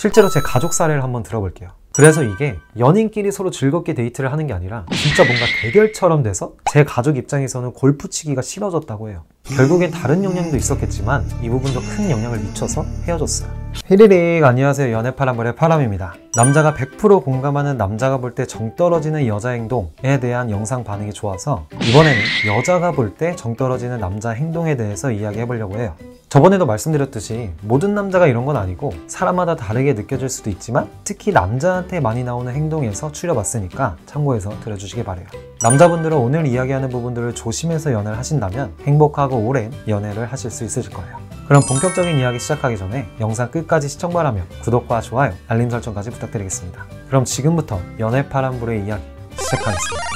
실제로 제 가족 사례를 한번 들어볼게요. 그래서 이게 연인끼리 서로 즐겁게 데이트를 하는 게 아니라 진짜 뭔가 대결처럼 돼서 제 가족 입장에서는 골프 치기가 싫어졌다고 해요. 결국엔 다른 영향도 있었겠지만 이 부분도 큰 영향을 미쳐서 헤어졌어요. 히리릭 안녕하세요 연애파라물의 파람입니다. 남자가 100% 공감하는 남자가 볼 때 정 떨어지는 여자 행동에 대한 영상 반응이 좋아서 이번에는 여자가 볼 때 정 떨어지는 남자 행동에 대해서 이야기해보려고 해요. 저번에도 말씀드렸듯이 모든 남자가 이런 건 아니고 사람마다 다르게 느껴질 수도 있지만 특히 남자한테 많이 나오는 행동에서 추려봤으니까 참고해서 들어주시기 바래요. 남자분들은 오늘 이야기하는 부분들을 조심해서 연애를 하신다면 행복하고 행복하고 오랜 연애를 하실 수 있으실 거예요. 그럼 본격적인 이야기 시작하기 전에 영상 끝까지 시청 바라며 구독과 좋아요, 알림 설정까지 부탁드리겠습니다. 그럼 지금부터 연애 파란불의 이야기 시작하겠습니다.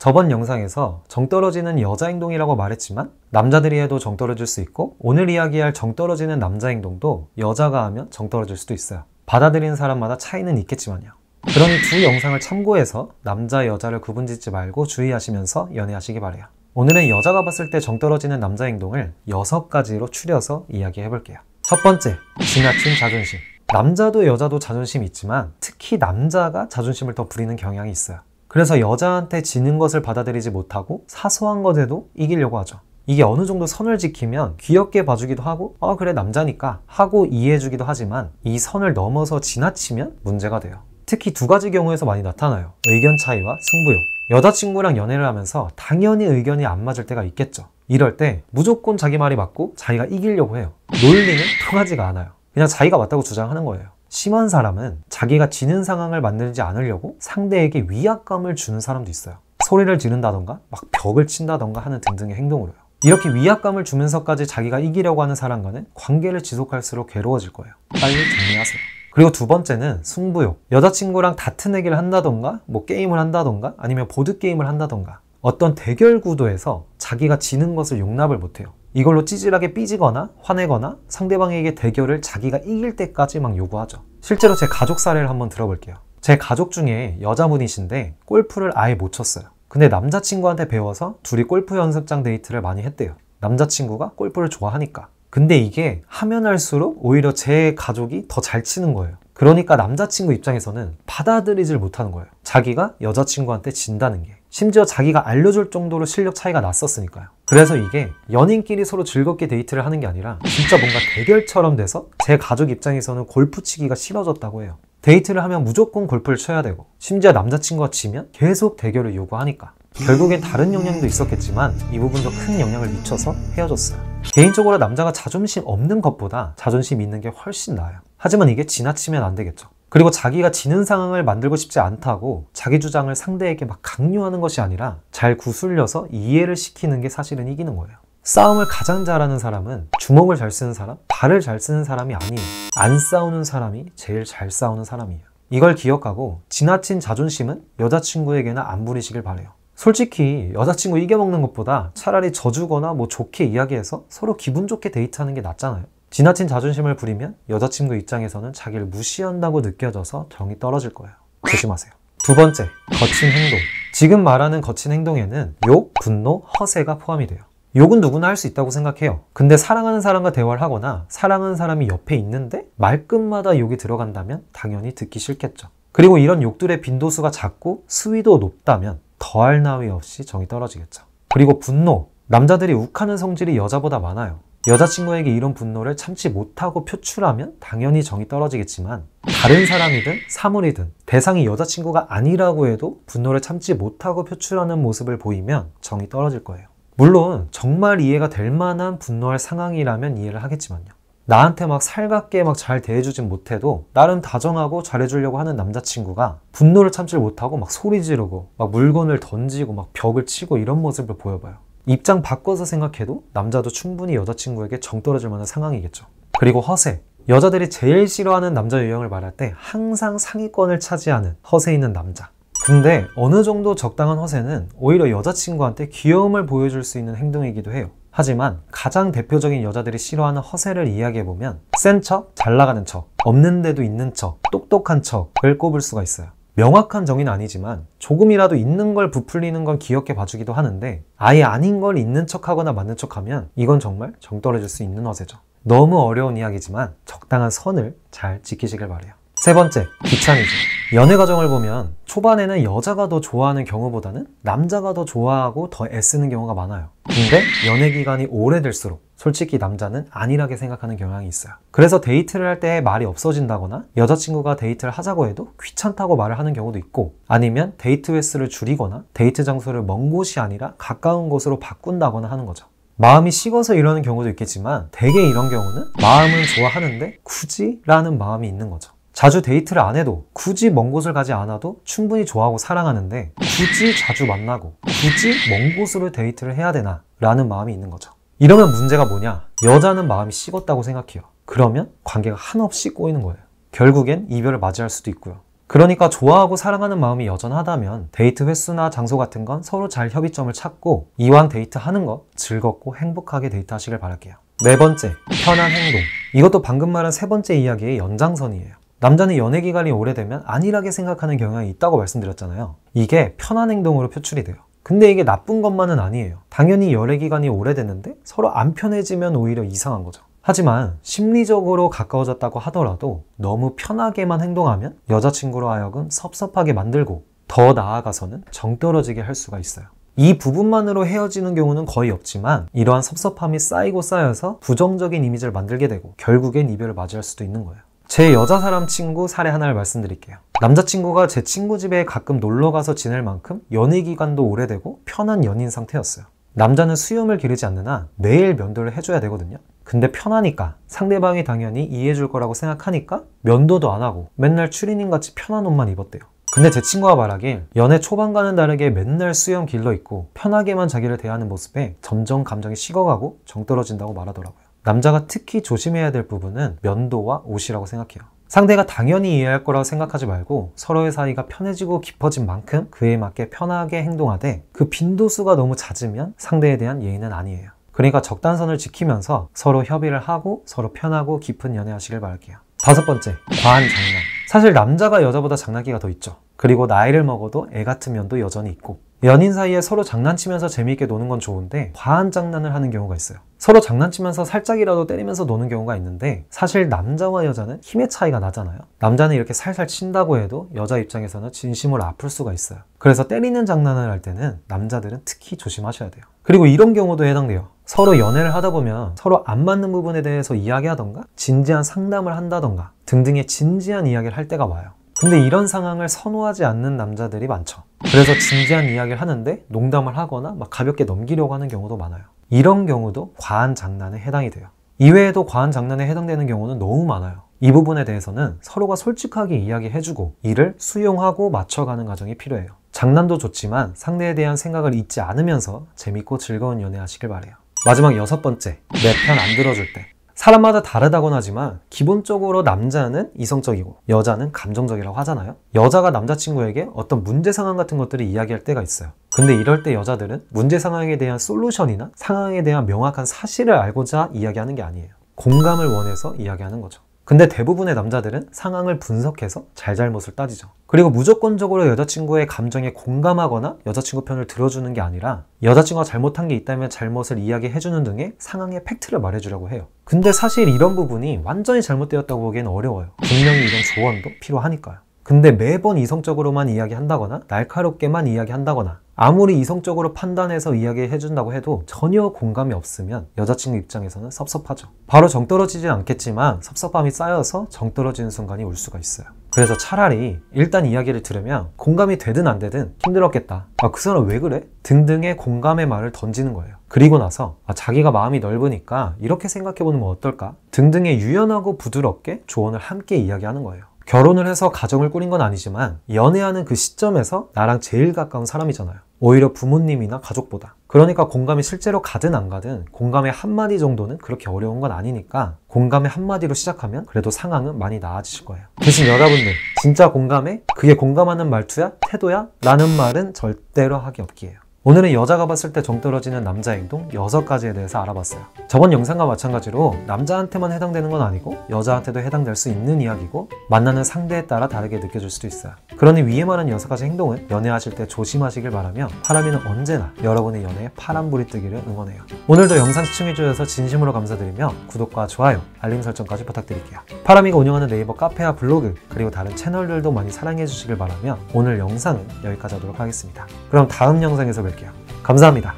저번 영상에서 정떨어지는 여자 행동이라고 말했지만 남자들이 해도 정떨어질 수 있고 오늘 이야기할 정떨어지는 남자 행동도 여자가 하면 정떨어질 수도 있어요 받아들이는 사람마다 차이는 있겠지만요 그런 두 영상을 참고해서 남자 여자를 구분짓지 말고 주의하시면서 연애하시기 바래요. 오늘은 여자가 봤을 때 정 떨어지는 남자 행동을 6가지로 추려서 이야기해 볼게요. 첫 번째, 지나친 자존심. 남자도 여자도 자존심 있지만 특히 남자가 자존심을 더 부리는 경향이 있어요. 그래서 여자한테 지는 것을 받아들이지 못하고 사소한 것에도 이기려고 하죠. 이게 어느 정도 선을 지키면 귀엽게 봐주기도 하고 아 그래 남자니까 하고 이해해주기도 하지만 이 선을 넘어서 지나치면 문제가 돼요. 특히 두 가지 경우에서 많이 나타나요. 의견 차이와 승부욕. 여자친구랑 연애를 하면서 당연히 의견이 안 맞을 때가 있겠죠. 이럴 때 무조건 자기 말이 맞고 자기가 이기려고 해요. 논리는 통하지가 않아요. 그냥 자기가 맞다고 주장하는 거예요. 심한 사람은 자기가 지는 상황을 만들지 않으려고 상대에게 위압감을 주는 사람도 있어요. 소리를 지른다던가 막 벽을 친다던가 하는 등등의 행동으로요. 이렇게 위압감을 주면서까지 자기가 이기려고 하는 사람과는 관계를 지속할수록 괴로워질 거예요. 빨리 정리하세요. 그리고 두 번째는 승부욕. 여자친구랑 다트 얘기를 한다던가, 뭐 게임을 한다던가, 아니면 보드게임을 한다던가, 어떤 대결 구도에서 자기가 지는 것을 용납을 못해요. 이걸로 찌질하게 삐지거나 화내거나 상대방에게 대결을 자기가 이길 때까지 막 요구하죠. 실제로 제 가족 사례를 한번 들어볼게요. 제 가족 중에 여자분이신데 골프를 아예 못 쳤어요. 근데 남자친구한테 배워서 둘이 골프 연습장 데이트를 많이 했대요. 남자친구가 골프를 좋아하니까. 근데 이게 하면 할수록 오히려 제 가족이 더 잘 치는 거예요. 그러니까 남자친구 입장에서는 받아들이질 못하는 거예요. 자기가 여자친구한테 진다는 게. 심지어 자기가 알려줄 정도로 실력 차이가 났었으니까요. 그래서 이게 연인끼리 서로 즐겁게 데이트를 하는 게 아니라 진짜 뭔가 대결처럼 돼서 제 가족 입장에서는 골프 치기가 싫어졌다고 해요. 데이트를 하면 무조건 골프를 쳐야 되고 심지어 남자친구가 지면 계속 대결을 요구하니까 결국엔 다른 영향도 있었겠지만 이 부분도 큰 영향을 미쳐서 헤어졌어요. 개인적으로 남자가 자존심 없는 것보다 자존심 있는 게 훨씬 나아요. 하지만 이게 지나치면 안 되겠죠. 그리고 자기가 지는 상황을 만들고 싶지 않다고 자기 주장을 상대에게 막 강요하는 것이 아니라 잘 구슬려서 이해를 시키는 게 사실은 이기는 거예요. 싸움을 가장 잘하는 사람은 주먹을 잘 쓰는 사람, 발을 잘 쓰는 사람이 아니에요. 안 싸우는 사람이 제일 잘 싸우는 사람이에요. 이걸 기억하고 지나친 자존심은 여자친구에게나 안 부리시길 바래요. 솔직히 여자친구 이겨먹는 것보다 차라리 져주거나 뭐 좋게 이야기해서 서로 기분 좋게 데이트하는 게 낫잖아요. 지나친 자존심을 부리면 여자친구 입장에서는 자기를 무시한다고 느껴져서 정이 떨어질 거예요. 조심하세요. 두 번째, 거친 행동. 지금 말하는 거친 행동에는 욕, 분노, 허세가 포함이 돼요. 욕은 누구나 할 수 있다고 생각해요. 근데 사랑하는 사람과 대화를 하거나 사랑하는 사람이 옆에 있는데 말끝마다 욕이 들어간다면 당연히 듣기 싫겠죠. 그리고 이런 욕들의 빈도수가 작고 수위도 높다면 더할 나위 없이 정이 떨어지겠죠. 그리고 분노. 남자들이 욱하는 성질이 여자보다 많아요. 여자친구에게 이런 분노를 참지 못하고 표출하면 당연히 정이 떨어지겠지만 다른 사람이든 사물이든 대상이 여자친구가 아니라고 해도 분노를 참지 못하고 표출하는 모습을 보이면 정이 떨어질 거예요. 물론 정말 이해가 될 만한 분노할 상황이라면 이해를 하겠지만요. 나한테 막 살갑게 막 잘 대해주진 못해도 나름 다정하고 잘해주려고 하는 남자친구가 분노를 참질 못하고 막 소리 지르고 막 물건을 던지고 막 벽을 치고 이런 모습을 보여봐요. 입장 바꿔서 생각해도 남자도 충분히 여자친구에게 정 떨어질 만한 상황이겠죠. 그리고 허세. 여자들이 제일 싫어하는 남자 유형을 말할 때 항상 상위권을 차지하는 허세 있는 남자. 근데 어느 정도 적당한 허세는 오히려 여자친구한테 귀여움을 보여줄 수 있는 행동이기도 해요. 하지만 가장 대표적인 여자들이 싫어하는 허세를 이야기해보면 센 척, 잘 나가는 척, 없는데도 있는 척, 똑똑한 척을 꼽을 수가 있어요. 명확한 정의는 아니지만 조금이라도 있는 걸 부풀리는 건 기억해 봐주기도 하는데 아예 아닌 걸 있는 척하거나 맞는 척하면 이건 정말 정떨어질 수 있는 허세죠. 너무 어려운 이야기지만 적당한 선을 잘 지키시길 바래요. 세 번째, 귀찮이죠 연애 과정을 보면 초반에는 여자가 더 좋아하는 경우보다는 남자가 더 좋아하고 더 애쓰는 경우가 많아요. 근데 연애 기간이 오래될수록 솔직히 남자는 안일하게 생각하는 경향이 있어요. 그래서 데이트를 할 때 말이 없어진다거나 여자친구가 데이트를 하자고 해도 귀찮다고 말을 하는 경우도 있고 아니면 데이트 횟수를 줄이거나 데이트 장소를 먼 곳이 아니라 가까운 곳으로 바꾼다거나 하는 거죠. 마음이 식어서 이러는 경우도 있겠지만 대개 이런 경우는 마음은 좋아하는데 굳이 라는 마음이 있는 거죠. 자주 데이트를 안 해도 굳이 먼 곳을 가지 않아도 충분히 좋아하고 사랑하는데 굳이 자주 만나고 굳이 먼 곳으로 데이트를 해야 되나 라는 마음이 있는 거죠. 이러면 문제가 뭐냐? 여자는 마음이 식었다고 생각해요. 그러면 관계가 한없이 꼬이는 거예요. 결국엔 이별을 맞이할 수도 있고요. 그러니까 좋아하고 사랑하는 마음이 여전하다면 데이트 횟수나 장소 같은 건 서로 잘 협의점을 찾고 이왕 데이트 하는 거 즐겁고 행복하게 데이트 하시길 바랄게요. 네 번째, 편한 행동. 이것도 방금 말한 세 번째 이야기의 연장선이에요. 남자는 연애 기간이 오래되면 안일하게 생각하는 경향이 있다고 말씀드렸잖아요. 이게 편한 행동으로 표출이 돼요. 근데 이게 나쁜 것만은 아니에요. 당연히 연애 기간이 오래됐는데 서로 안 편해지면 오히려 이상한 거죠. 하지만 심리적으로 가까워졌다고 하더라도 너무 편하게만 행동하면 여자친구로 하여금 섭섭하게 만들고 더 나아가서는 정떨어지게 할 수가 있어요. 이 부분만으로 헤어지는 경우는 거의 없지만 이러한 섭섭함이 쌓이고 쌓여서 부정적인 이미지를 만들게 되고 결국엔 이별을 맞이할 수도 있는 거예요. 제 여자 사람 친구 사례 하나를 말씀드릴게요. 남자친구가 제 친구 집에 가끔 놀러가서 지낼 만큼 연애 기간도 오래되고 편한 연인 상태였어요. 남자는 수염을 기르지 않는 한 매일 면도를 해줘야 되거든요. 근데 편하니까 상대방이 당연히 이해해줄 거라고 생각하니까 면도도 안 하고 맨날 추리닝같이 편한 옷만 입었대요. 근데 제 친구가 말하길 연애 초반과는 다르게 맨날 수염 길러 있고 편하게만 자기를 대하는 모습에 점점 감정이 식어가고 정 떨어진다고 말하더라고요. 남자가 특히 조심해야 될 부분은 면도와 옷이라고 생각해요. 상대가 당연히 이해할 거라고 생각하지 말고 서로의 사이가 편해지고 깊어진 만큼 그에 맞게 편하게 행동하되 그 빈도수가 너무 잦으면 상대에 대한 예의는 아니에요. 그러니까 적단선을 지키면서 서로 협의를 하고 서로 편하고 깊은 연애하시길 바랄게요. 다섯 번째, 과한 장난. 사실 남자가 여자보다 장난기가 더 있죠. 그리고 나이를 먹어도 애 같은 면도 여전히 있고 연인 사이에 서로 장난치면서 재미있게 노는 건 좋은데 과한 장난을 하는 경우가 있어요. 서로 장난치면서 살짝이라도 때리면서 노는 경우가 있는데 사실 남자와 여자는 힘의 차이가 나잖아요 남자는 이렇게 살살 친다고 해도 여자 입장에서는 진심을 아플 수가 있어요 그래서 때리는 장난을 할 때는 남자들은 특히 조심하셔야 돼요 그리고 이런 경우도 해당돼요 서로 연애를 하다 보면 서로 안 맞는 부분에 대해서 이야기하던가 진지한 상담을 한다던가 등등의 진지한 이야기를 할 때가 와요 근데 이런 상황을 선호하지 않는 남자들이 많죠 그래서 진지한 이야기를 하는데 농담을 하거나 막 가볍게 넘기려고 하는 경우도 많아요 이런 경우도 과한 장난에 해당이 돼요. 이외에도 과한 장난에 해당되는 경우는 너무 많아요. 이 부분에 대해서는 서로가 솔직하게 이야기해주고 이를 수용하고 맞춰가는 과정이 필요해요. 장난도 좋지만 상대에 대한 생각을 잊지 않으면서 재밌고 즐거운 연애하시길 바래요. 마지막 여섯 번째, 내 편 안 들어줄 때. 사람마다 다르다곤 하지만 기본적으로 남자는 이성적이고 여자는 감정적이라고 하잖아요. 여자가 남자친구에게 어떤 문제 상황 같은 것들을 이야기할 때가 있어요. 근데 이럴 때 여자들은 문제 상황에 대한 솔루션이나 상황에 대한 명확한 사실을 알고자 이야기하는 게 아니에요. 공감을 원해서 이야기하는 거죠. 근데 대부분의 남자들은 상황을 분석해서 잘잘못을 따지죠. 그리고 무조건적으로 여자친구의 감정에 공감하거나 여자친구 편을 들어주는 게 아니라 여자친구가 잘못한 게 있다면 잘못을 이야기해주는 등의 상황의 팩트를 말해주려고 해요. 근데 사실 이런 부분이 완전히 잘못되었다고 보기에는 어려워요. 분명히 이런 조언도 필요하니까요. 근데 매번 이성적으로만 이야기한다거나 날카롭게만 이야기한다거나 아무리 이성적으로 판단해서 이야기해 준다고 해도 전혀 공감이 없으면 여자친구 입장에서는 섭섭하죠. 바로 정 떨어지진 않겠지만 섭섭함이 쌓여서 정 떨어지는 순간이 올 수가 있어요. 그래서 차라리 일단 이야기를 들으면 공감이 되든 안 되든 힘들었겠다. 아, 그 사람 왜 그래? 등등의 공감의 말을 던지는 거예요. 그리고 나서 아, 자기가 마음이 넓으니까 이렇게 생각해보는 건 어떨까? 등등의 유연하고 부드럽게 조언을 함께 이야기하는 거예요. 결혼을 해서 가정을 꾸린 건 아니지만 연애하는 그 시점에서 나랑 제일 가까운 사람이잖아요. 오히려 부모님이나 가족보다. 그러니까 공감이 실제로 가든 안 가든 공감의 한마디 정도는 그렇게 어려운 건 아니니까 공감의 한마디로 시작하면 그래도 상황은 많이 나아지실 거예요. 대신 여러분들, 진짜 공감해? 그게 공감하는 말투야? 태도야? 라는 말은 절대로 하기 없기에요 오늘은 여자가 봤을 때정 떨어지는 남자 행동 6가지에 대해서 알아봤어요. 저번 영상과 마찬가지로 남자한테만 해당되는 건 아니고 여자한테도 해당될 수 있는 이야기고 만나는 상대에 따라 다르게 느껴질 수도 있어요. 그러니 위에 말한 6가지 행동은 연애하실 때 조심하시길 바라며 파람이는 언제나 여러분의 연애에 파란불이 뜨기를 응원해요. 오늘도 영상 시청해주셔서 진심으로 감사드리며 구독과 좋아요, 알림 설정까지 부탁드릴게요. 파람이가 운영하는 네이버 카페와 블로그 그리고 다른 채널들도 많이 사랑해주시길 바라며 오늘 영상은 여기까지 하도록 하겠습니다. 그럼 다음 영상에서 뵙겠습니다 보내드게요 감사합니다.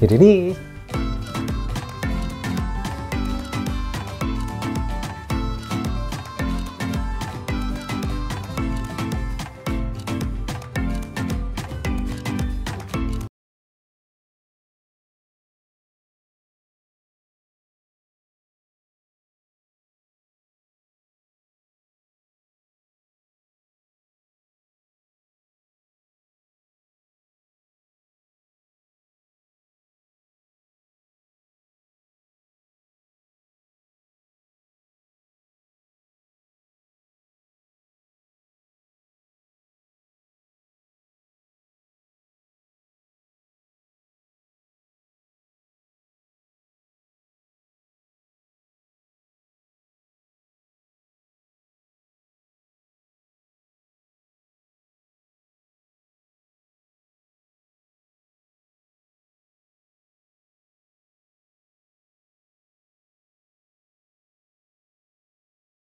히리리!